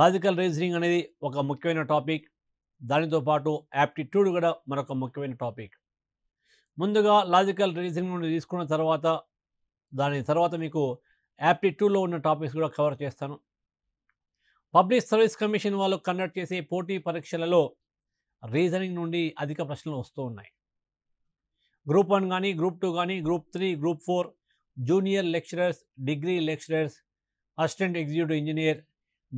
logical reasoning అనేది ఒక ముఖ్యమైన టాపిక్ దానితో పాటు యాప్టిట్యూడ్ కూడా మరొక ముఖ్యమైన టాపిక్ ముందుగా లాజికల్ రీజనింగ్ నుండి తీసుకున్న తర్వాత దాని తర్వాత మీకు యాప్టిట్యూడ్లో ఉన్న టాపిక్స్ కూడా కవర్ చేస్తాను పబ్లిక్ సర్వీస్ కమిషన్ వాళ్ళు కండక్ట్ చేసే పోటీ పరీక్షలలో రీజనింగ్ నుండి అధిక ప్రశ్నలు వస్తూ ఉన్నాయి గ్రూప్ వన్ కానీ గ్రూప్ టూ కానీ group three group four junior lecturers degree lecturers assistant executive engineer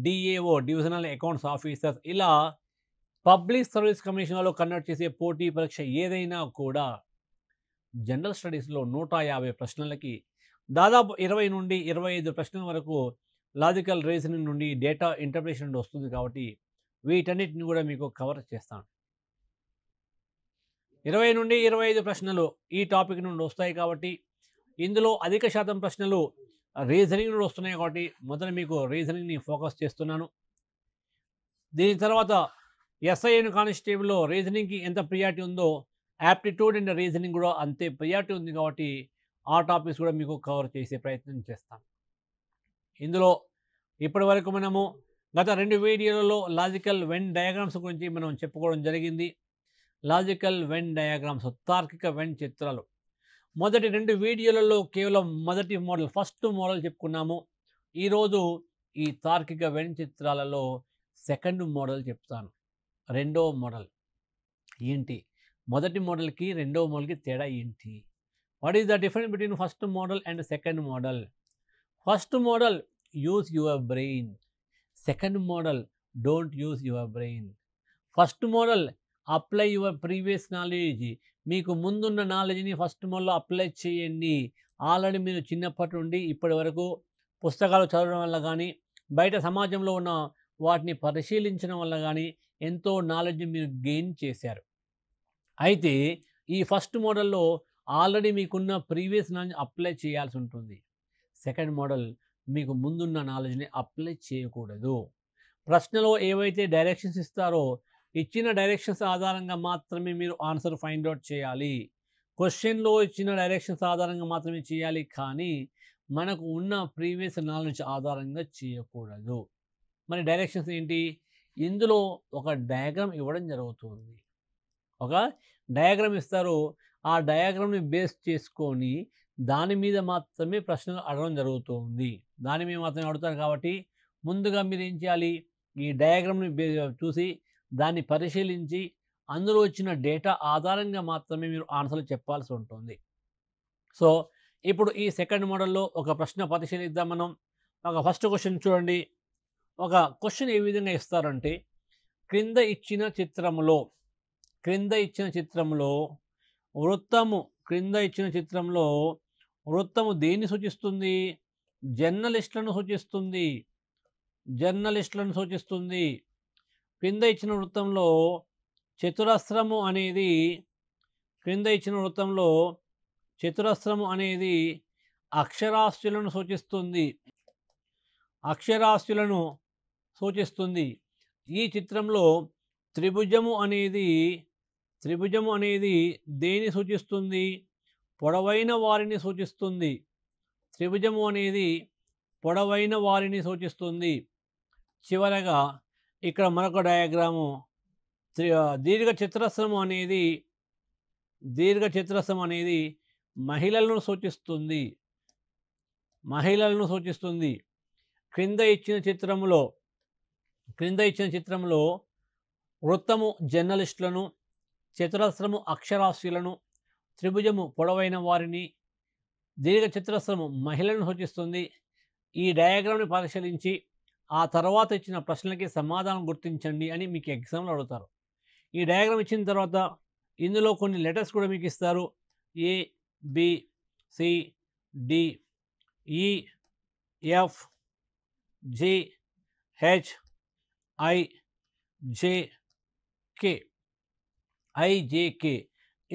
DAO divisional accounts officers ఇలా పబ్లిక్ సర్వీస్ కమిషన్లో కండక్ట్ చేసే పోటీ పరీక్ష ఏదైనా కూడా జనరల్ స్టడీస్లో నూట యాభై ప్రశ్నలకి దాదాపు ఇరవై నుండి ఇరవై ఐదు ప్రశ్నల వరకు లాజికల్ రీజనింగ్ నుండి డేటా ఇంటర్ప్రిటేషన్ నుండి వస్తుంది కాబట్టి వీటన్నిటిని కూడా మీకు కవర్ చేస్తాను ఇరవై నుండి ఇరవై ఐదు ప్రశ్నలు ఈ టాపిక్ నుండి వస్తాయి కాబట్టి ఇందులో అధిక శాతం ప్రశ్నలు రీజనింగ్ కూడా వస్తున్నాయి కాబట్టి మొదట మీకు రీజనింగ్ని ఫోకస్ చేస్తున్నాను దీని తర్వాత ఎస్ఐఎన్ కానిస్టేబుల్లో రీజనింగ్కి ఎంత ప్రియారిటీ ఉందో యాప్టిట్యూడ్ అండ్ రీజనింగ్ కూడా అంతే ప్రియారిటీ ఉంది కాబట్టి ఆ టాపిక్స్ కూడా మీకు కవర్ చేసే ప్రయత్నం చేస్తాను ఇందులో ఇప్పటి వరకు మనము గత రెండు వీడియోలలో లాజికల్ వెన్ డయాగ్రామ్స్ గురించి మనం చెప్పుకోవడం జరిగింది లాజికల్ వెన్ డయాగ్రామ్స్ తార్కిక వెన్ చిత్రాలు మొదటి రెండు వీడియోలలో కేవలం మొదటి మోడల్ ఫస్ట్ మోడల్ చెప్పుకున్నాము ఈరోజు ఈ తార్కిక వెన్ చిత్రాలలో సెకండ్ మోడల్ చెప్తాను రెండో మోడల్ ఏంటి మొదటి మోడల్కి రెండవ మోడల్కి తేడా ఏంటి what is the difference between first model and second model first model use your brain second model don't use your brain first model apply your previous knowledge మీకు ముందున్న నాలెడ్జ్ని ఫస్ట్ మొదలు అప్లై చేయండి ఆల్రెడీ మీరు చిన్నప్పటి నుండి ఇప్పటి వరకు పుస్తకాలు చదవడం వల్ల కానీ బయట సమాజంలో ఉన్న వాటిని పరిశీలించడం వల్ల కానీ ఎంతో నాలెడ్జ్ మీరు గెయిన్ చేశారు అయితే ఈ ఫస్ట్ మోడల్లో ఆల్రెడీ మీకున్న ప్రీవియస్ నాలెడ్జ్ అప్లై చేయాల్సి ఉంటుంది సెకండ్ మోడల్ మీకు ముందున్న నాలెడ్జ్ని అప్లై చేయకూడదు ప్రశ్నలో ఏవైతే డైరెక్షన్స్ ఇస్తారో ఇచ్చిన డైరెక్షన్స్ ఆధారంగా మాత్రమే మీరు ఆన్సర్ ఫైండ్ అవుట్ చేయాలి క్వశ్చన్లో ఇచ్చిన డైరెక్షన్స్ ఆధారంగా మాత్రమే చేయాలి కానీ మనకు ఉన్న ప్రీవియస్ నాలెడ్జ్ ఆధారంగా చేయకూడదు మరి డైరెక్షన్స్ ఏంటి ఇందులో ఒక డయాగ్రామ్ ఇవ్వడం జరుగుతుంది ఒక డయాగ్రామ్ ఇస్తారు ఆ డయాగ్రామ్ని బేస్ చేసుకొని దాని మీద మాత్రమే ప్రశ్నలు అడగడం జరుగుతుంది దాని మీద మాత్రమే అడుగుతారు కాబట్టి ముందుగా మీరు ఏం చేయాలి ఈ డయాగ్రామ్ని చూసి దాన్ని పరిశీలించి అందులో వచ్చిన డేటా ఆధారంగా మాత్రమే మీరు ఆన్సర్లు చెప్పాల్సి ఉంటుంది సో ఇప్పుడు ఈ సెకండ్ మోడల్లో ఒక ప్రశ్న పరిశీలిద్దాం మనం ఒక ఫస్ట్ క్వశ్చన్ చూడండి ఒక క్వశ్చన్ ఏ విధంగా ఇస్తారంటే క్రింద ఇచ్చిన చిత్రంలో క్రింద ఇచ్చిన చిత్రంలో వృత్తము క్రింద ఇచ్చిన చిత్రంలో వృత్తము దేన్ని సూచిస్తుంది జర్నలిస్టులను సూచిస్తుంది జర్నలిస్టులను సూచిస్తుంది క్రింద ఇచ్చిన వృత్తంలో చతురస్రము అనేది క్రింద ఇచ్చిన వృత్తంలో చతురస్రము అనేది అక్షరాస్యులను సూచిస్తుంది అక్షరాస్యులను సూచిస్తుంది ఈ చిత్రంలో త్రిభుజము అనేది త్రిభుజము అనేది దేని సూచిస్తుంది పొడవైన వారిని సూచిస్తుంది త్రిభుజము అనేది పొడవైన వారిని సూచిస్తుంది చివరగా ఇక్కడ మరొక డయాగ్రాము దీర్ఘ చిత్రశ్రమ అనేది దీర్ఘ చిత్రశ్రమ అనేది మహిళలను సూచిస్తుంది మహిళలను సూచిస్తుంది క్రింద ఇచ్చిన చిత్రంలో క్రింద ఇచ్చిన చిత్రంలో వృత్తము జర్నలిస్టులను చతురస్రము అక్షరాస్యులను త్రిభుజము పొడవైన వారిని దీర్ఘ చతురస్రము మహిళలను సూచిస్తుంది ఈ డయాగ్రామ్ని పరిశీలించి ఆ తర్వాత ఇచ్చిన ప్రశ్నలకి సమాధానం గుర్తించండి అని మీకు ఎగ్జామ్లో అడుగుతారు ఈ డయాగ్రామ్ ఇచ్చిన తర్వాత ఇందులో కొన్ని లెటర్స్ కూడా మీకు ఇస్తారు A B C D E F G H I J K IJK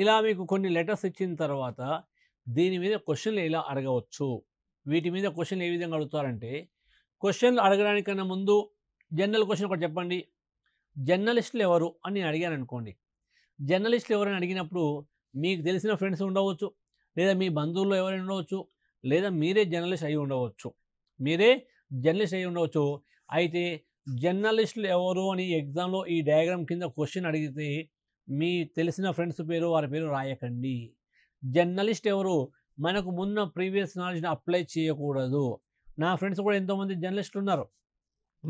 ఇలా మీకు కొన్ని లెటర్స్ ఇచ్చిన తర్వాత దీని మీద క్వశ్చన్లు ఇలా అడగవచ్చు వీటి మీద క్వశ్చన్లు ఏ విధంగా అడుగుతారంటే క్వశ్చన్లు అడగడానికన్నా ముందు జనరల్ క్వశ్చన్ ఒకటి చెప్పండి జర్నలిస్టులు ఎవరు అని నేను అడిగాను అనుకోండి జర్నలిస్టులు ఎవరని అడిగినప్పుడు మీకు తెలిసిన ఫ్రెండ్స్ ఉండవచ్చు లేదా మీ బంధువుల్లో ఎవరైనా ఉండవచ్చు లేదా మీరే జర్నలిస్ట్ అయి ఉండవచ్చు మీరే జర్నలిస్ట్ అయి ఉండవచ్చు అయితే జర్నలిస్టులు ఎవరు అని ఎగ్జామ్లో ఈ డయాగ్రామ్ కింద క్వశ్చన్ అడిగితే మీ తెలిసిన ఫ్రెండ్స్ పేరు వారి పేరు రాయకండి జర్నలిస్ట్ ఎవరు మనకు ముందు ప్రీవియస్ నాలెడ్జ్ని అప్లై చేయకూడదు నా ఫ్రెండ్స్ కూడా ఎంతోమంది జర్నలిస్టులు ఉన్నారు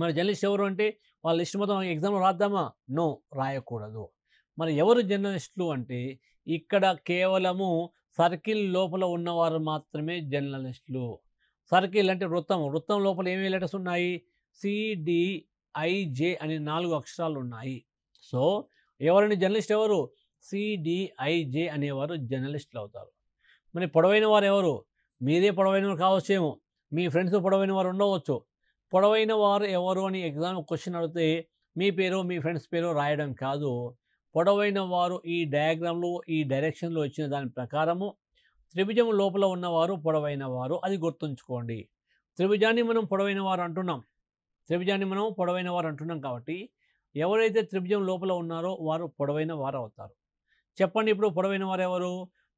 మరి జర్నలిస్ట్ ఎవరు అంటే వాళ్ళ ఇష్టం మొత్తం ఎగ్జామ్ రాద్దామా నో రాయకూడదు మరి ఎవరు జర్నలిస్టులు అంటే ఇక్కడ కేవలము సర్కిల్ లోపల ఉన్నవారు మాత్రమే జర్నలిస్టులు సర్కిల్ అంటే వృత్తం వృత్తం లోపల ఏమేమి లెటర్స్ ఉన్నాయి సిడిఐజే అనే నాలుగు అక్షరాలు ఉన్నాయి సో ఎవరిని జర్నలిస్ట్ ఎవరు సిడిఐజే అనేవారు జర్నలిస్టులు అవుతారు మరి పొడవైన వారు ఎవరు మీరే పొడవైన వారు కావచ్చేమో మీ ఫ్రెండ్స్ పొడవైన వారు ఉండవచ్చు పొడవైన వారు ఎవరు అని ఎగ్జామ్ క్వశ్చన్ అడిగితే మీ పేరు మీ ఫ్రెండ్స్ పేరు రాయడం కాదు పొడవైన వారు ఈ డయాగ్రామ్లో ఈ డైరెక్షన్లో వచ్చిన దాని ప్రకారము త్రిభుజం లోపల ఉన్నవారు పొడవైన వారు అది గుర్తుంచుకోండి త్రిభుజాన్ని మనం పొడవైన వారు అంటున్నాం త్రిభుజాన్ని మనం పొడవైన వారు అంటున్నాం కాబట్టి ఎవరైతే త్రిభుజం లోపల ఉన్నారో వారు పొడవైన వారు అవుతారు చెప్పండి ఇప్పుడు పొడవైన వారు ఎవరు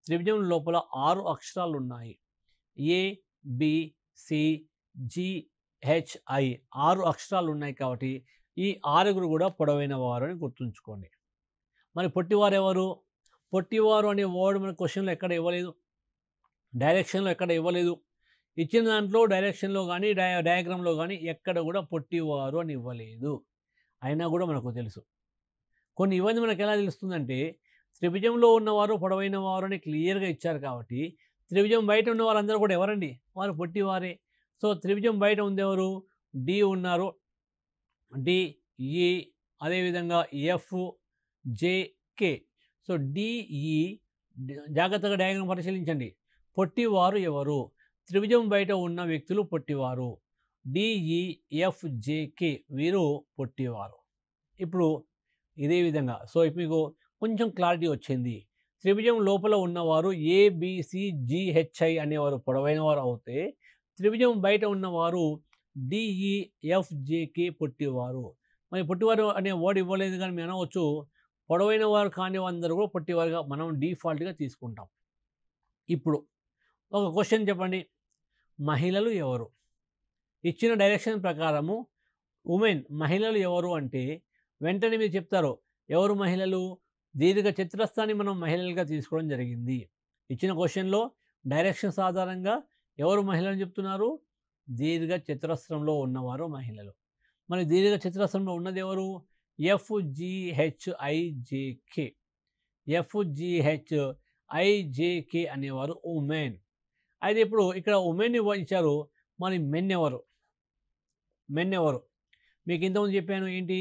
త్రిభుజం లోపల ఆరు అక్షరాలు ఉన్నాయి ఏ బి సిజిహెచ్ఐ ఆరు అక్షరాలు ఉన్నాయి కాబట్టి ఈ ఆరుగురు కూడా పొడవైన వారు అని గుర్తుంచుకోండి మరి పొట్టివారు ఎవరు పొట్టివారు అనే వర్డ్ మన క్వశ్చన్లో ఎక్కడ ఇవ్వలేదు డైరెక్షన్లో ఎక్కడ ఇవ్వలేదు ఇచ్చిన దాంట్లో డైరెక్షన్లో కానీ డయా డయాగ్రామ్లో కానీ ఎక్కడ కూడా పొట్టివారు అని ఇవ్వలేదు అయినా కూడా మనకు తెలుసు కొన్ని ఇవన్నీ మనకు ఎలా తెలుస్తుందంటే త్రిభుజంలో ఉన్నవారు పొడవైన వారు అని క్లియర్గా ఇచ్చారు కాబట్టి త్రిభుజం బయట ఉన్న వాళ్ళందరూ కూడా ఎవరండి వారు పొట్టివారే సో త్రిభుజం బయట ఉందెవరు డి ఉన్నారు డి ఈ అదేవిధంగా ఎఫ్ జేకే సో డిఈ జాగ్రత్తగా డయాగ్రామ్ పరిశీలించండి పొట్టివారు ఎవరు త్రిభుజం బయట ఉన్న వ్యక్తులు పొట్టివారు డిఈఎఫ్జేకే వీరు పొట్టివారు ఇప్పుడు ఇదే విధంగా సో మీకు కొంచెం క్లారిటీ వచ్చింది త్రిభుజం లోపల ఉన్నవారు ఏబిసిజిహెచ్ఐ అనేవారు పొడవైన వారు అవుతే త్రిభుజం బయట ఉన్నవారు డిఈఎఫ్జేకే e, పొట్టివారు మరి పొట్టివారు అనే వర్డ్ ఇవ్వలేదు కానీ మేము అనవచ్చు పొడవైన వారు కాని అందరూ కూడా పొట్టివారుగా మనం డిఫాల్ట్గా తీసుకుంటాం ఇప్పుడు ఒక క్వశ్చన్ చెప్పండి మహిళలు ఎవరు ఇచ్చిన డైరెక్షన్ ప్రకారము ఉమెన్ మహిళలు ఎవరు అంటే వెంటనే మీరు చెప్తారు ఎవరు మహిళలు దీర్ఘ చతురస్రాన్ని మనం మహిళలుగా తీసుకోవడం జరిగింది ఇచ్చిన క్వశ్చన్లో డైరెక్షన్స్ ఆధారంగా ఎవరు మహిళలు చెప్తున్నారు దీర్ఘ చతురస్రంలో ఉన్నవారు మహిళలు మరి దీర్ఘ చతురస్రంలో ఉన్నది ఎవరు F GH IJK F GH IJK అనేవారు ఉమెన్ అయితే ఇప్పుడు ఇక్కడ ఉమెన్ ఇచ్చారు మరి మెన్ ఎవరు మెన్ ఎవరు మీకు ఇంతకుముందు చెప్పాను ఏంటి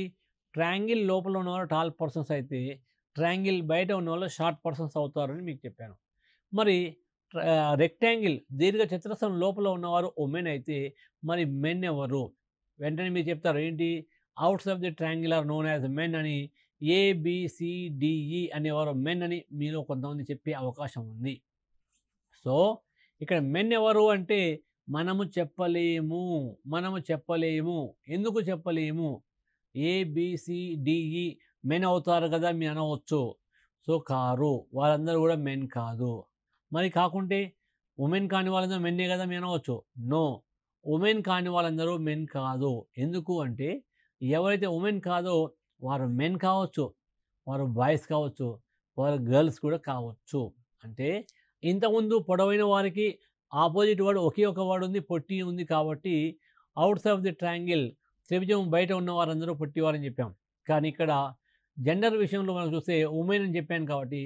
ట్రాంగిల్ లోపల ఉన్నవారు టాల్ పర్సన్స్ అయితే ట్రయాంగిల్ బయట ఉన్న వాళ్ళు షార్ట్ పర్సన్స్ అవుతారని మీకు చెప్పాను మరి రెక్టాంగిల్ దీర్ఘ చతురస్రం లోపల ఉన్నవారు ఉమెన్ అయితే మరి మెన్ ఎవరు వెంటనే మీరు చెప్తారు ఏంటి outs of the triangle are known as men అని ఏబిసిడిఈ అనేవారు మెన్ అని మీలో కొంతమంది చెప్పే అవకాశం ఉంది సో ఇక్కడ మెన్ ఎవరు అంటే మనము చెప్పలేము మనము చెప్పలేము ఎందుకు చెప్పలేము ఏబిసిడిఈ మెన్ అవుతారు కదా మీ అనవచ్చు సో కారు వాళ్ళందరూ కూడా మెన్ కాదు మరి కాకుంటే ఉమెన్ కాని వాళ్ళందరూ మెన్నే కదా మీ అనవచ్చు నో ఉమెన్ కాని వాళ్ళందరూ మెన్ కాదు ఎందుకు అంటే ఎవరైతే ఉమెన్ కాదో వారు మెన్ కావచ్చు వారు బాయ్స్ కావచ్చు వారు గర్ల్స్ కూడా కావచ్చు అంటే ఇంతకుముందు పొడవైన వారికి ఆపోజిట్ వాడు ఒకే ఒక వాడు ఉంది పొట్టి ఉంది కాబట్టి outside of the triangle త్రిభుజం బయట ఉన్న వారందరూ పొట్టివారని చెప్పాం కానీ ఇక్కడ జెండర్ విషయంలో మనం చూస్తే ఉమెన్ అని చెప్పాను కాబట్టి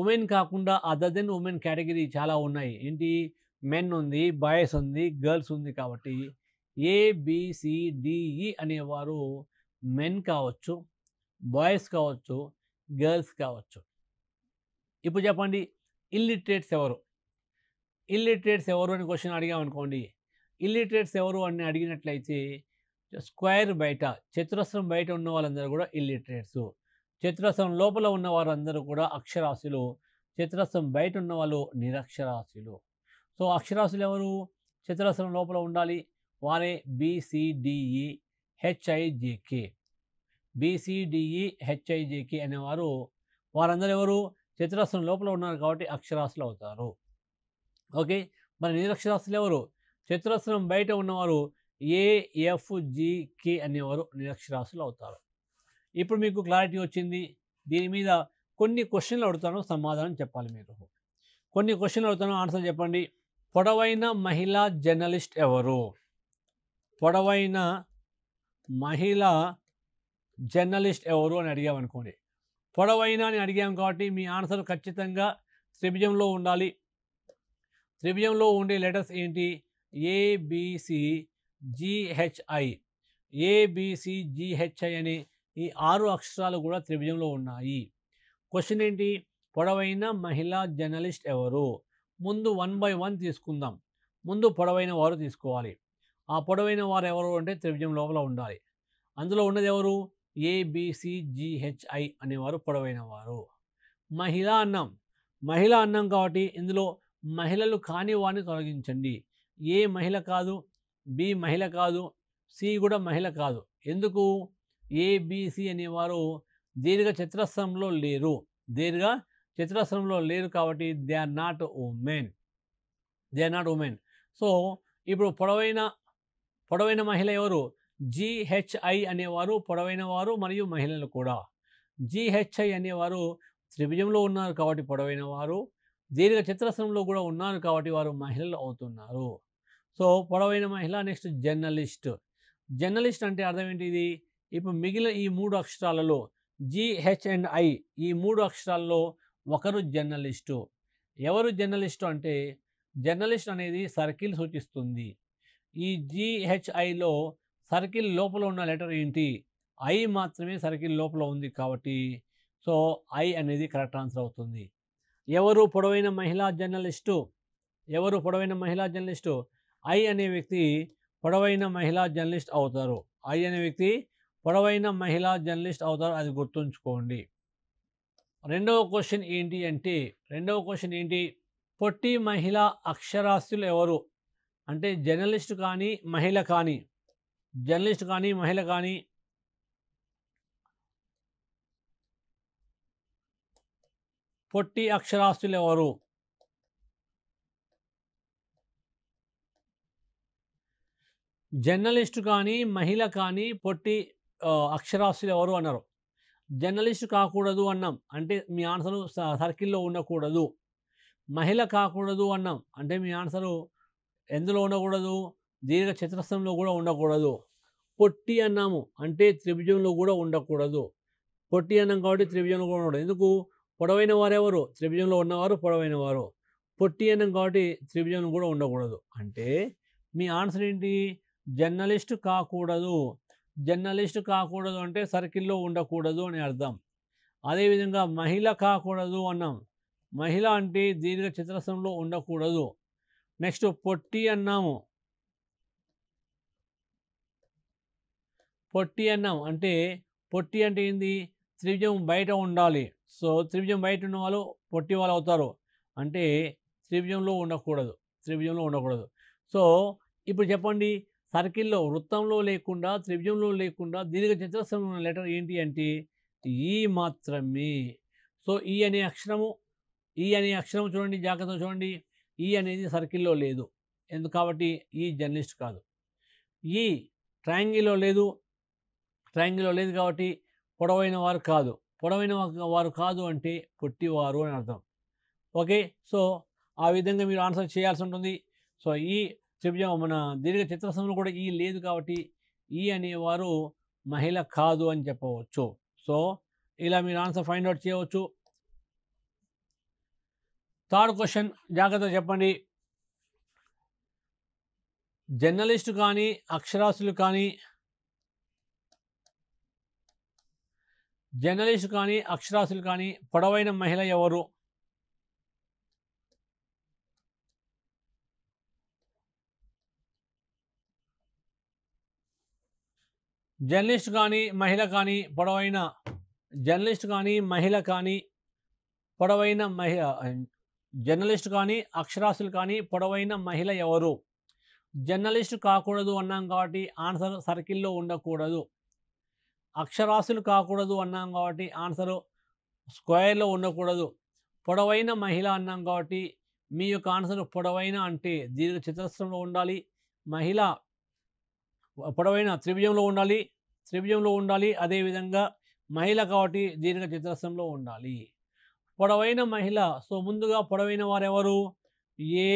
ఉమెన్ కాకుండా అదర్ దెన్ ఉమెన్ కేటగిరీ చాలా ఉన్నాయి ఏంటి మెన్ ఉంది బాయ్స్ ఉంది గర్ల్స్ ఉంది కాబట్టి ఏబిసిడిఈ అనేవారు మెన్ కావచ్చు బాయ్స్ కావచ్చు గర్ల్స్ కావచ్చు ఇప్పుడు చెప్పండి ఇల్లిటరేట్స్ ఎవరు ఇల్లిటరేట్స్ ఎవరు అని క్వశ్చన్ అడిగామనుకోండి ఇల్లిటరేట్స్ ఎవరు అని అడిగినట్లయితే స్క్వేర్ బయట చతురస్రం బయట ఉన్న వాళ్ళందరూ కూడా ఇల్లిటరేట్స్ చిత్రసం లోపల ఉన్న వారందరూ కూడా అక్షరాస్యులు చిత్రసం బయట ఉన్న వాళ్ళు నిరక్షరాస్యులు సో అక్షరాస్యులు ఎవరు చిత్రసం లోపల ఉండాలి వారే బీసీడిఈ హెచ్ఐజేకే బీసీడిఈ హెచ్ఐజేకే అనేవారు వారందరూ ఎవరు చిత్రసం లోపల ఉన్నారు కాబట్టి అక్షరాస్యులు అవుతారు ఓకే మరి నిరక్షరాస్యులు ఎవరు చిత్రస్రం బయట ఉన్నవారు ఏఎఫ్జికే అనేవారు నిరక్షరాస్యులు అవుతారు ఇప్పుడు మీకు క్లారిటీ వచ్చింది దీని మీద కొన్ని క్వశ్చన్లు అడుగుతాను సమాధానం చెప్పాలి మీరు కొన్ని క్వశ్చన్లు అడుగుతాను ఆన్సర్ చెప్పండి పొడవైన మహిళా జర్నలిస్ట్ ఎవరు పొడవైన మహిళా జర్నలిస్ట్ ఎవరు అని అడిగామనుకోండి పొడవైన అని అడిగాం కాబట్టి మీ ఆన్సర్ ఖచ్చితంగా త్రిభుజంలో ఉండాలి త్రిభుజంలో ఉండే లెటర్స్ ఏంటి ఏబిసి జిహెచ్ఐ ఏబిసి జిహెచ్ఐ అనే ఈ ఆరు అక్షరాలు కూడా త్రిభుజంలో ఉన్నాయి క్వశ్చన్ ఏంటి పొడవైన మహిళా జర్నలిస్ట్ ఎవరు ముందు వన్ బై వన్ తీసుకుందాం ముందు పొడవైన వారు తీసుకోవాలి ఆ పొడవైన వారు ఎవరు అంటే త్రిభుజం లోపల ఉండాలి అందులో ఉన్నది ఎవరు ఏబిసిజిహెచ్ఐ అనేవారు పొడవైన వారు మహిళ అన్నం మహిళ అన్నం కాబట్టి ఇందులో మహిళలు కాని వారిని తొలగించండి ఏ మహిళ కాదు బి మహిళ కాదు సి కూడా మహిళ కాదు ఎందుకు ఏబిసి అనేవారు దీర్ఘ చతురస్రంలో లేరు దీర్ఘ చతురస్రంలో లేరు కాబట్టి they are not women they are not women so ఇప్పుడు పొడవైన పొడవైన మహిళ ఎవరు జిహెచ్ఐ అనేవారు పొడవైన వారు మరియు మహిళలు కూడా జిహెచ్ఐ అనేవారు త్రిభుజంలో ఉన్నారు కాబట్టి పొడవైన వారు దీర్ఘ చిత్రస్రంలో కూడా ఉన్నారు కాబట్టి వారు మహిళలు అవుతున్నారు సో పొడవైన మహిళ నెక్స్ట్ జర్నలిస్ట్ జర్నలిస్ట్ అంటే అర్థం ఏంటిది ఇప్పుడు మిగిలిన ఈ మూడు అక్షరాలలో జిహెచ్ అండ్ ఐ ఈ మూడు అక్షరాల్లో ఒకరు జర్నలిస్టు ఎవరు జర్నలిస్టు అంటే జర్నలిస్ట్ అనేది సర్కిల్ సూచిస్తుంది ఈ జిహెచ్ఐలో సర్కిల్ లోపల ఉన్న లెటర్ ఏంటి ఐ మాత్రమే సర్కిల్ లోపల ఉంది కాబట్టి సో ఐ అనేది కరెక్ట్ ఆన్సర్ అవుతుంది ఎవరు పొడవైన మహిళా జర్నలిస్టు ఎవరు పొడవైన మహిళా జర్నలిస్టు ఐ అనే వ్యక్తి పొడవైన మహిళా జర్నలిస్ట్ అవుతారు ఐ అనే వ్యక్తి పొడవైన మహిళా జర్నలిస్ట్ అవుతారు అది గుర్తుంచుకోండి రెండవ క్వశ్చన్ ఏంటి అంటే రెండవ క్వశ్చన్ ఏంటి పొట్టి మహిళా అక్షరాస్తులు ఎవరు అంటే జర్నలిస్ట్ కానీ మహిళ కానీ జర్నలిస్ట్ కానీ మహిళ కానీ పొట్టి అక్షరాస్తులు ఎవరు జర్నలిస్టు కానీ మహిళ కానీ పొట్టి అక్షరాస్యులు ఎవరు అన్నారు జర్నలిస్ట్ కాకూడదు అన్నాం అంటే మీ ఆన్సరు సర్కిల్లో ఉండకూడదు మహిళ కాకూడదు అన్నాం అంటే మీ ఆన్సరు ఎందులో ఉండకూడదు దీర్ఘ చతురస్రంలో కూడా ఉండకూడదు పొట్టి అన్నాము అంటే త్రిభుజంలో కూడా ఉండకూడదు పొట్టి అన్నాం కాబట్టి త్రిభుజంలో కూడా ఉండదు ఎందుకు పొడవైన వారెవరు త్రిభుజంలో ఉన్నవారు పొడవైన వారు పొట్టి అన్నాం కాబట్టి త్రిభుజంలో కూడా ఉండకూడదు అంటే మీ ఆన్సర్ ఏంటి జర్నలిస్ట్ కాకూడదు జర్నలిస్ట్ కాకూడదు అంటే సర్కిల్లో ఉండకూడదు అని అర్థం అదేవిధంగా మహిళ కాకూడదు అన్నాం మహిళ అంటే దీర్ఘ చిత్రస్రంలో ఉండకూడదు నెక్స్ట్ పొట్టి అన్నాము పొట్టి అన్నాం అంటే పొట్టి అంటే ఏంది త్రిభుజం బయట ఉండాలి సో త్రిభుజం బయట ఉన్న వాళ్ళు పొట్టి వాళ్ళు అవుతారు అంటే త్రిభుజంలో ఉండకూడదు త్రిభుజంలో ఉండకూడదు సో ఇప్పుడు చెప్పండి సర్కిల్లో వృత్తంలో లేకుండా త్రిభుజంలో లేకుండా దీర్ఘ చతురస్రంలో లెటర్ ఏంటి అంటే ఈ మాత్రమే సో ఈ అనే అక్షరము ఈ అనే అక్షరం చూడండి జాగ్రత్తగా చూడండి ఈ అనేది సర్కిల్లో లేదు ఎందుకు కాబట్టి ఈ జర్నలిస్ట్ కాదు ఈ ట్రయాంగిల్లో లేదు ట్రయాంగిల్లో లేదు కాబట్టి పొడవైన వారు కాదు పొడవైన వారు కాదు అంటే పొట్టివారు అని అర్థం ఓకే సో ఆ విధంగా మీరు ఆన్సర్ చేయాల్సి ఉంటుంది సో ఈ చెబుతాం మన దీర్ఘ చిత్రసంలో కూడా ఈ లేదు కాబట్టి ఈ అనేవారు మహిళ కాదు అని చెప్పవచ్చు సో ఇలా మీరు ఆన్సర్ ఫైండ్ అవుట్ చేయవచ్చు థర్డ్ క్వశ్చన్ జాగ్రత్త చెప్పండి జర్నలిస్టు కానీ అక్షరాస్యులు కానీ జర్నలిస్టు కానీ అక్షరాస్యులు కానీ పొడవైన మహిళ ఎవరు జర్నలిస్ట్ కానీ మహిళ కానీ పొడవైన జర్నలిస్ట్ కానీ మహిళ కానీ పొడవైన మహి జర్నలిస్ట్ కానీ అక్షరాస్యులు కానీ పొడవైన మహిళ ఎవరు జర్నలిస్ట్ కాకూడదు అన్నాం కాబట్టి ఆన్సర్ సర్కిల్లో ఉండకూడదు అక్షరాస్యులు కాకూడదు అన్నాం కాబట్టి ఆన్సరు స్క్వేర్లో ఉండకూడదు పొడవైన మహిళ అన్నాం కాబట్టి మీ యొక్క ఆన్సర్ పొడవైన అంటే దీర్ఘ చిత్రస్థంలో ఉండాలి మహిళ పొడవైన త్రిభుజంలో ఉండాలి త్రిభుజంలో ఉండాలి అదేవిధంగా మహిళ కాబట్టి దీర్ఘ చతురస్రంలో ఉండాలి పొడవైన మహిళ సో ముందుగా పొడవైన వారెవరు ఏ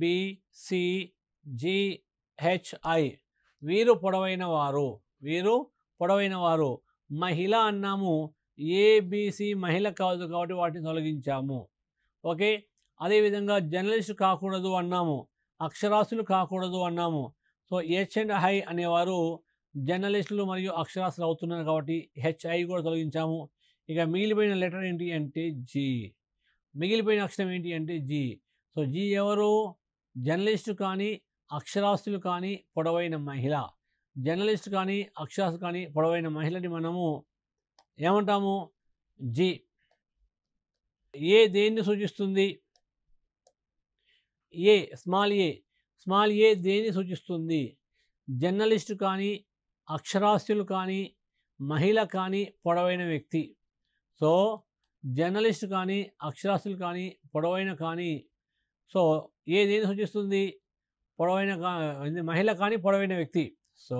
బిసిజిహెచ్ఐ వీరు పొడవైన వారు వీరు పొడవైన వారు మహిళ అన్నాము ఏబిసి మహిళ కాదు కాబట్టి వాటిని తొలగించాము ఓకే అదేవిధంగా జర్నలిస్ట్ కాకూడదు అన్నాము అక్షరాస్యులు కాకూడదు అన్నాము సో హెచ్ అండ్ హై అనేవారు జర్నలిస్టులు మరియు అక్షరాస్యులు అవుతున్నారు కాబట్టి హెచ్ఐ కూడా తొలగించాము ఇక మిగిలిపోయిన లెటర్ ఏంటి అంటే జీ మిగిలిపోయిన అక్షరం ఏంటి అంటే జీ సో జీ ఎవరు జర్నలిస్టు కానీ అక్షరాస్తులు కానీ పొడవైన మహిళ జర్నలిస్ట్ కానీ అక్షరాస్తు కానీ పొడవైన మహిళని మనము ఏమంటాము జీ ఏ దేన్ని సూచిస్తుంది ఏ స్మాల్ ఏ స్మాల్ ఏ దేన్ని సూచిస్తుంది జర్నలిస్టు కానీ అక్షరాస్యులు కానీ మహిళ కానీ పొడవైన వ్యక్తి సో జర్నలిస్ట్ కానీ అక్షరాస్యులు కానీ పొడవైన కానీ సో ఏది ఏం సూచిస్తుంది పొడవైన మహిళ కానీ పొడవైన వ్యక్తి సో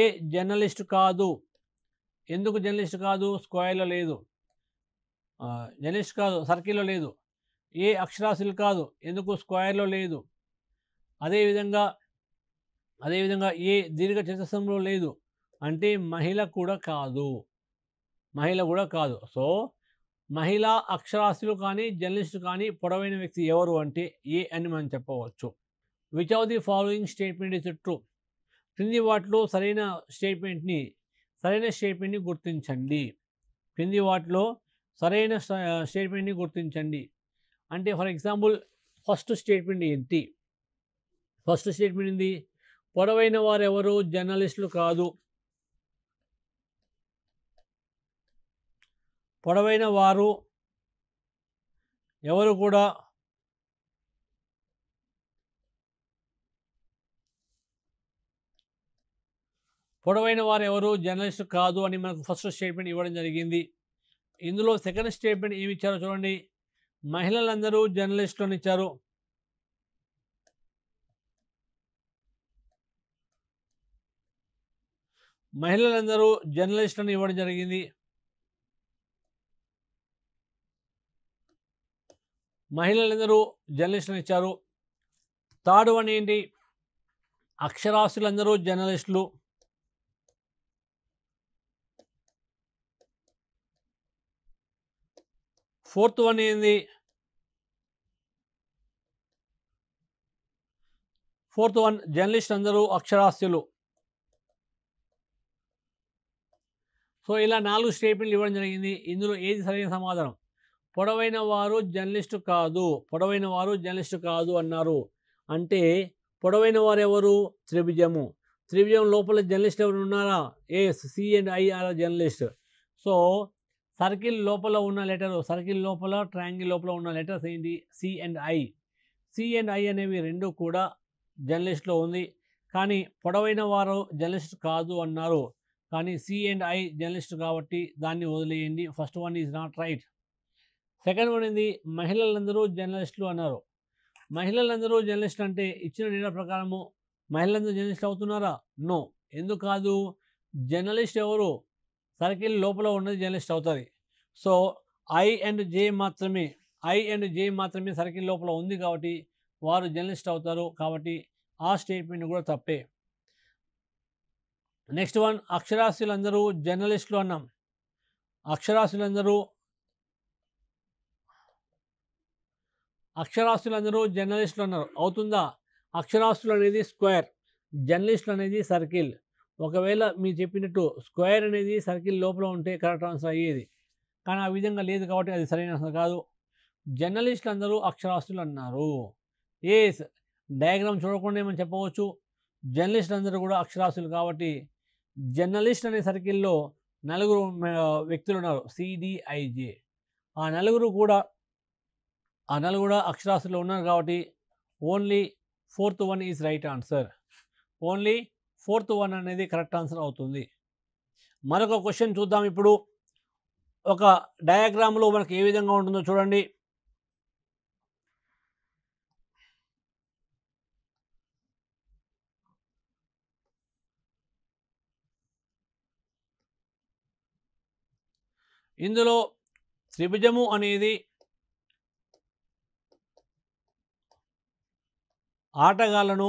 ఏ జర్నలిస్ట్ కాదు ఎందుకు జర్నలిస్ట్ కాదు స్క్వేర్లో లేదు జర్నలిస్ట్ కాదు సర్కిల్లో లేదు ఏ అక్షరాస్యులు కాదు ఎందుకు స్క్వేర్లో లేదు అదేవిధంగా అదేవిధంగా ఏ దీర్ఘ చతుస్సంలో లేదు అంటే మహిళ కూడా కాదు మహిళ కూడా కాదు సో మహిళ అక్షరాస్యులు కానీ జర్నలిస్టు కానీ పొడవైన వ్యక్తి ఎవరు అంటే ఏ అని మనం చెప్పవచ్చు which of the following statement is true క్రింది వాటిలో సరైన స్టేట్మెంట్ని సరైన స్టేట్మెంట్ని గుర్తించండి క్రింది వాటిలో సరైన స్టేట్మెంట్ని గుర్తించండి అంటే ఫర్ ఎగ్జాంపుల్ ఫస్ట్ స్టేట్మెంట్ ఏంటి ఫస్ట్ స్టేట్మెంట్ ఏంటి పొడవైన వారెవరు జర్నలిస్టులు కాదు పొడవైన వారు ఎవరు కూడా పొడవైన వారు ఎవరు జర్నలిస్ట్ కాదు అని మనకు ఫస్ట్ స్టేట్మెంట్ ఇవ్వడం జరిగింది ఇందులో సెకండ్ స్టేట్మెంట్ ఏమి ఇచ్చారో చూడండి మహిళలందరూ జర్నలిస్టులు ఇచ్చారు మహిళలందరూ జర్నలిస్టులను ఇవ్వడం జరిగింది మహిళలందరూ జర్నలిస్టులను ఇచ్చారు థర్డ్ వన్ ఏంటి అక్షరాస్తులందరూ జర్నలిస్టులు ఫోర్త్ వన్ ఏంది ఫోర్త్ వన్ జర్నలిస్ట్ అందరూ అక్షరాస్తులు సో ఇలా నాలుగు స్టేట్మెంట్లు ఇవ్వడం జరిగింది ఇందులో ఏది సరైన సమాధానం పొడవైన వారు జర్నలిస్టు కాదు పొడవైన వారు జర్నలిస్టు కాదు అన్నారు అంటే పొడవైన వారు ఎవరు త్రిభుజము త్రిభుజం లోపల జర్నలిస్ట్ ఎవరు ఉన్నారా A C and IR journalist so circle లోపల ఉన్న లెటర్ సర్కిల్ లోపల ట్రయాంగిల్ లోపల ఉన్న లెటర్స్ ఏంటి C and I C and I అనేవి రెండు కూడా జర్నలిస్ట్లో ఉంది కానీ పొడవైన వారు జర్నలిస్ట్ కాదు అన్నారు కానీ సి అండ్ ఐ జర్నలిస్ట్ కాబట్టి దాన్ని వదిలేయండి first one is not right second one ఏంది మహిళలందరూ జర్నలిస్టులు అన్నారు మహిళలందరూ జర్నలిస్ట్ అంటే ఇచ్చిన డేటా ప్రకారము మహిళలందరూ జర్నలిస్ట్ అవుతున్నారా నో ఎందుకు కాదు జర్నలిస్ట్ ఎవరు సర్కిల్ లోపల ఉన్నది జర్నలిస్ట్ అవుతుంది సో ఐ అండ్ జే మాత్రమే ఐ అండ్ జే మాత్రమే సర్కిల్ లోపల ఉంది కాబట్టి వారు జర్నలిస్ట్ అవుతారు కాబట్టి ఆ స్టేట్మెంట్ కూడా తప్పే నెక్స్ట్ వన్ అందరూ జర్నలిస్టులు అన్నాం అక్షరాస్యులందరూ అక్షరాస్యులందరూ జర్నలిస్టులు అన్నారు అవుతుందా అక్షరాస్యులు అనేది స్క్వేర్ జర్నలిస్టులు అనేది సర్కిల్ ఒకవేళ మీరు చెప్పినట్టు స్క్వేర్ అనేది సర్కిల్ లోపల ఉంటే కరెక్ట్ ఆన్సర్ అయ్యేది కానీ ఆ విధంగా లేదు కాబట్టి అది సరైన ఆన్సర్ కాదు జర్నలిస్టులు అందరూ అక్షరాస్తులు అన్నారు ఏ డయాగ్రామ్ చూడకుండా ఏమని చెప్పవచ్చు జర్నలిస్టులు అందరూ కూడా అక్షరాస్తులు కాబట్టి జర్నలిస్ట్ అనే సర్కిల్లో నలుగురు వ్యక్తులు ఉన్నారు సిడిఐజే ఆ నలుగురు కూడా ఆ నలుగురు అక్షరాస్యులు ఉన్నారు కాబట్టి only fourth one is right answer only fourth one అనేది కరెక్ట్ ఆన్సర్ అవుతుంది మరొక క్వశ్చన్ చూద్దాం ఇప్పుడు ఒక డయాగ్రామ్లో మనకి ఏ విధంగా ఉంటుందో చూడండి ఇందులో త్రిభుజము అనేది ఆటగాళ్లను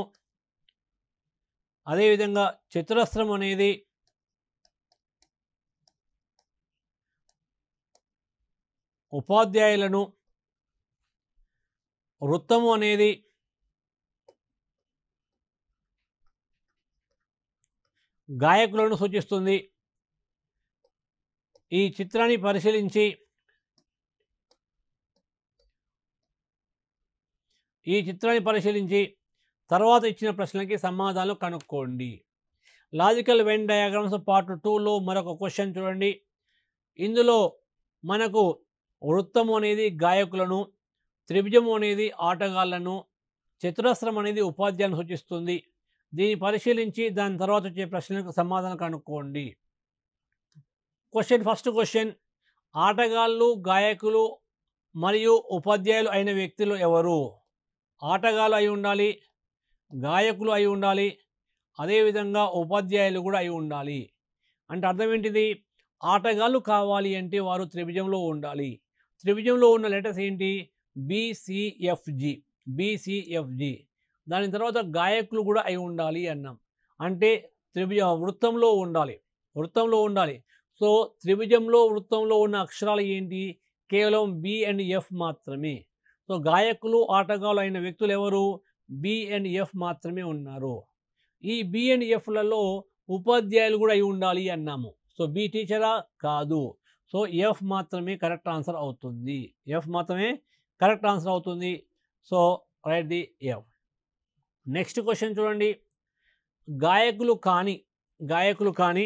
అదేవిధంగా చతురస్రం అనేది ఉపాధ్యాయులను వృత్తము అనేది గాయకులను సూచిస్తుంది ఈ చిత్రాన్ని పరిశీలించి ఈ చిత్రాన్ని పరిశీలించి తర్వాత ఇచ్చిన ప్రశ్నలకి సమాధానం కనుక్కోండి లాజికల్ వెన్ డయాగ్రామ్స్ పార్ట్ టూలో మరొక క్వశ్చన్ చూడండి ఇందులో మనకు వృత్తము అనేది గాయకులను త్రిభుజము అనేది ఆటగాళ్లను చతురస్రం అనేది ఉపాధ్యాయులను సూచిస్తుంది దీన్ని పరిశీలించి దాని తర్వాత వచ్చే ప్రశ్నలకు సమాధానం కనుక్కోండి క్వశ్చన్ ఫస్ట్ క్వశ్చన్ ఆటగాళ్ళు గాయకులు మరియు ఉపాధ్యాయులు అయిన వ్యక్తులు ఎవరు ఆటగాళ్ళు అయి ఉండాలి గాయకులు అయి ఉండాలి అదేవిధంగా ఉపాధ్యాయులు కూడా అయి ఉండాలి అంటే అర్థం ఏంటిది ఆటగాళ్ళు కావాలి అంటే వారు త్రిభుజంలో ఉండాలి త్రిభుజంలో ఉన్న లెటర్స్ ఏంటి బీసీఎఫ్జి బీసీఎఫ్జి దాని తర్వాత గాయకులు కూడా అయి ఉండాలి అన్నాం అంటే త్రిభుజ వృత్తంలో ఉండాలి వృత్తంలో ఉండాలి సో త్రిభుజంలో వృత్తంలో ఉన్న అక్షరాలు ఏంటి కేవలం బి అండ్ ఎఫ్ మాత్రమే సో గాయకులు ఆటగాళ్ళు అయిన వ్యక్తులు ఎవరు బి అండ్ ఎఫ్ మాత్రమే ఉన్నారు ఈ బి అండ్ ఎఫ్లలో ఉపాధ్యాయులు కూడా అయి ఉండాలి అన్నాము సో బి టీచరా కాదు సో ఎఫ్ మాత్రమే కరెక్ట్ ఆన్సర్ అవుతుంది ఎఫ్ మాత్రమే కరెక్ట్ ఆన్సర్ అవుతుంది so right the F next question చూడండి గాయకులు కానీ గాయకులు కానీ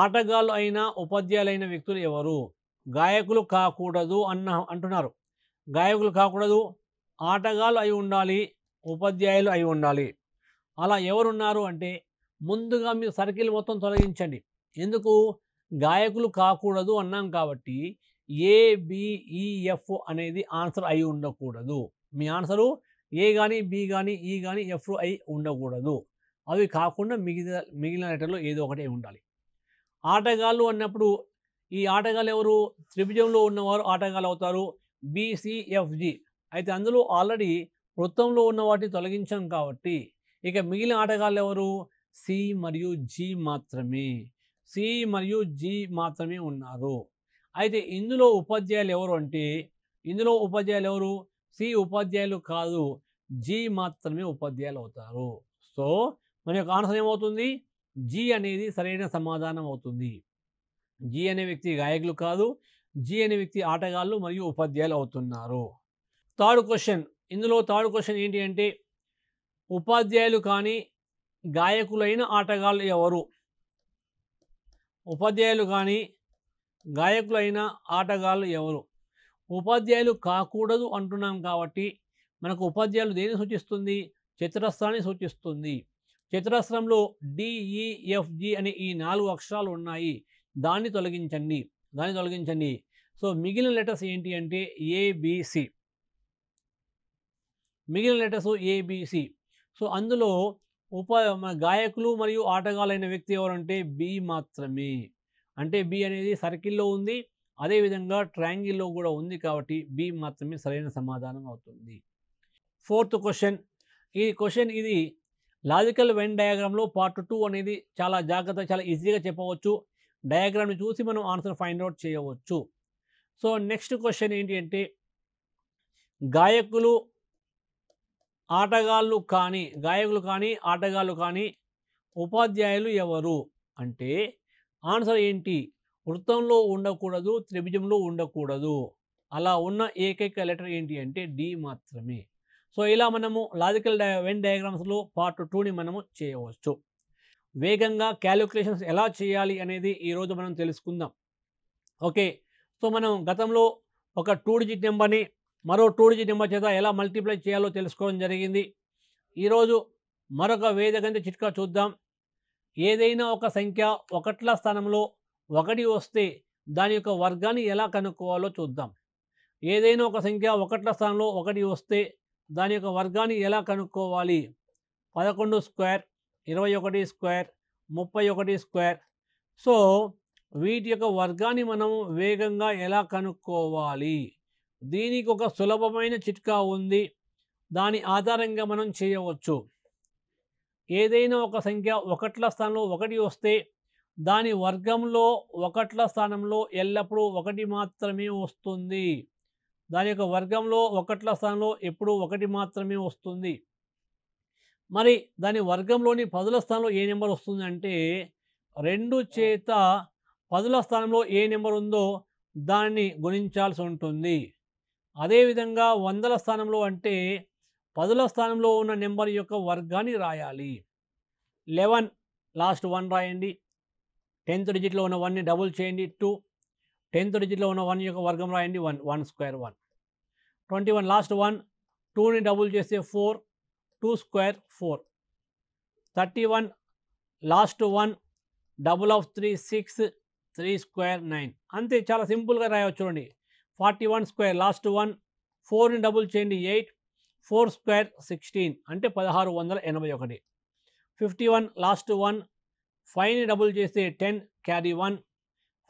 ఆటగాళ్ళు అయినా ఉపాధ్యాయులైన వ్యక్తులు ఎవరు గాయకులు కాకూడదు అన్న అంటున్నారు గాయకులు కాకూడదు ఆటగాళ్ళు అయి ఉండాలి ఉపాధ్యాయులు అయి ఉండాలి అలా ఎవరున్నారు అంటే ముందుగా మీరు సర్కిల్ మొత్తం తొలగించండి ఎందుకు గాయకులు కాకూడదు అన్నాం కాబట్టి బిఈఎఫ్ అనేది ఆన్సర్ అయి ఉండకూడదు మీ ఆన్సరు ఏ కానీ బి కానీ ఈ కానీ ఎఫ్ అయి ఉండకూడదు అవి కాకుండా మిగిలిన మిగిలిన లెటర్లో ఏదో ఒకటి ఉండాలి ఆటగాళ్ళు అన్నప్పుడు ఈ ఆటగాళ్ళు ఎవరు త్రిభుజంలో ఉన్నవారు ఆటగాళ్ళు అవుతారు బీసీఎఫ్జి అయితే అందులో ఆల్రెడీ వృత్తంలో ఉన్న వాటిని తొలగించాం కాబట్టి ఇక మిగిలిన ఆటగాళ్ళు ఎవరు సి మరియు జి మాత్రమే సి మరియు జి మాత్రమే ఉన్నారు అయితే ఇందులో ఉపాధ్యాయులు ఎవరు అంటే ఇందులో ఉపాధ్యాయులు ఎవరు సి ఉపాధ్యాయులు కాదు జి మాత్రమే ఉపాధ్యాయులు అవుతారు సో మన యొక్క ఆన్సర్ ఏమవుతుంది జి అనేది సరైన సమాధానం అవుతుంది జి అనే వ్యక్తి గాయకులు కాదు జి అనే వ్యక్తి ఆటగాళ్ళు మరియు ఉపాధ్యాయులు అవుతున్నారు థర్డ్ క్వశ్చన్ ఇందులో థర్డ్ క్వశ్చన్ ఏంటి అంటే ఉపాధ్యాయులు కానీ గాయకులైన ఆటగాళ్ళు ఎవరు ఉపాధ్యాయులు కానీ గాయకులైన ఆటగాళ్ళు ఎవరు ఉపాధ్యాయులు కాకూడదు అంటున్నాం కాబట్టి మనకు ఉపాధ్యాయులు దేని సూచిస్తుంది చతురస్రాన్ని సూచిస్తుంది చతురస్రంలో డిఈఎఫ్జి అనే ఈ నాలుగు అక్షరాలు ఉన్నాయి దాన్ని తొలగించండి దాన్ని తొలగించండి సో మిగిలిన లెటర్స్ ఏంటి అంటే ఏబిసి మిగిలిన లెటర్స్ ఏబిసి సో అందులో ఉప గాయకులు మరియు ఆటగాళ్ళైన వ్యక్తి ఎవరంటే బి మాత్రమే అంటే బి అనేది సర్కిల్లో ఉంది అదేవిధంగా ట్రయాంగిల్లో కూడా ఉంది కాబట్టి బి మాత్రమే సరైన సమాధానం అవుతుంది ఫోర్త్ క్వశ్చన్ ఈ క్వశ్చన్ ఇది లాజికల్ వెన్ డయాగ్రామ్లో పార్ట్ టూ అనేది చాలా జాగ్రత్తగా చాలా ఈజీగా చెప్పవచ్చు డయాగ్రామ్ని చూసి మనం ఆన్సర్ ఫైండ్ అవుట్ చేయవచ్చు సో నెక్స్ట్ క్వశ్చన్ ఏంటి అంటే గాయకులు ఆటగాళ్ళు కానీ గాయకులు కానీ ఆటగాళ్ళు కానీ ఉపాధ్యాయులు ఎవరు అంటే ఆన్సర్ ఏంటి వృత్తంలో ఉండకూడదు త్రిభుజంలో ఉండకూడదు అలా ఉన్న ఏకైక లెటర్ ఏంటి అంటే డి మాత్రమే సో ఇలా మనము లాజికల్ వెన్ డయాగ్రామ్స్లో పార్ట్ టూని మనము చేయవచ్చు వేగంగా క్యాలిక్యులేషన్స్ ఎలా చేయాలి అనేది ఈరోజు మనం తెలుసుకుందాం ఓకే సో మనం గతంలో ఒక టూ డిజిట్ నెంబర్ని మరో టూ డిజిట్ నెంబర్ చేత ఎలా మల్టిప్లై చేయాలో తెలుసుకోవడం జరిగింది ఈరోజు మరొక వేదగంత చిట్కా చూద్దాం ఏదైనా ఒక సంఖ్య ఒకట్ల స్థానంలో ఒకటి వస్తే దాని యొక్క వర్గాన్ని ఎలా కనుక్కోవాలో చూద్దాం ఏదైనా ఒక సంఖ్య ఒకట్ల స్థానంలో ఒకటి వస్తే దాని యొక్క వర్గాన్ని ఎలా కనుక్కోవాలి పదకొండు స్క్వేర్ ఇరవై ఒకటి స్క్వేర్ ముప్పై ఒకటి స్క్వేర్ సో వీటి యొక్క వర్గాన్ని మనం వేగంగా ఎలా కనుక్కోవాలి దీనికి ఒక సులభమైన చిట్కా ఉంది దాని ఆధారంగా మనం చేయవచ్చు ఏదైనా ఒక సంఖ్య ఒకట్ల స్థానంలో ఒకటి వస్తే దాని వర్గంలో ఒకట్ల స్థానంలో ఎల్లప్పుడూ ఒకటి మాత్రమే వస్తుంది దాని యొక్క వర్గంలో ఒకట్ల స్థానంలో ఎప్పుడూ ఒకటి మాత్రమే వస్తుంది మరి దాని వర్గంలోని పదుల స్థానంలో ఏ నెంబర్ వస్తుంది అంటే రెండు చేత పదుల స్థానంలో ఏ నెంబర్ ఉందో దాన్ని గుణించాల్సి ఉంటుంది అదేవిధంగా వందల స్థానంలో అంటే పదుల స్థానంలో ఉన్న నెంబర్ యొక్క వర్గాన్ని రాయాలి లెవెన్ లాస్ట్ వన్ రాయండి టెన్త్ డిజిట్లో ఉన్న వన్ని డబుల్ చేయండి టూ టెన్త్ డిజిట్లో ఉన్న వన్ యొక్క వర్గం రాయండి one one square one twenty one last one టూని డబుల్ చేస్తే four two square four thirty one last one double of three six three square nine అంతే చాలా సింపుల్గా రాయవచ్చు చూడండి forty one square last one ఫోర్ని డబుల్ చేయండి ఎయిట్ ఫోర్ స్క్వేర్ సిక్స్టీన్ అంటే పదహారు వందల ఎనభై ఒకటి ఫిఫ్టీ వన్ లాస్ట్ వన్ ఫైవ్ని డబుల్ చేస్తే ten carry one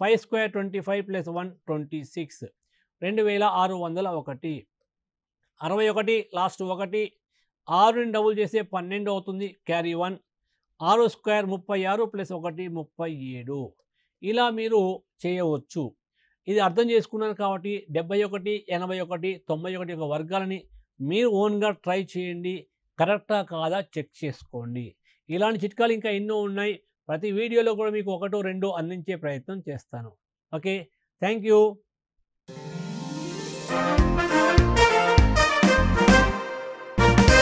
five square twenty five plus one twenty six రెండు వేల ఆరు వందల ఒకటి అరవై ఒకటి లాస్ట్ ఒకటి ఆరుని డబుల్ చేస్తే పన్నెండు అవుతుంది క్యారీ వన్ ఆరు స్క్వేర్ ముప్పై ఆరు ప్లస్ ఒకటి ముప్పై ఏడు ఇలా మీరు చేయవచ్చు ఇది అర్థం చేసుకున్నాను కాబట్టి డెబ్బై ఒకటి ఎనభై ఒకటి తొంభై ఒకటి యొక్క వర్గాలని మీరు ఓన్గా ట్రై చేయండి కరెక్టా కాదా చెక్ చేసుకోండి ఇలాంటి చిట్కాలు ఇంకా ఎన్నో ఉన్నాయి ప్రతి వీడియోలో కూడా మీకు ఒకటో రెండో అందించే ప్రయత్నం చేస్తాను ఓకే థ్యాంక్ యూ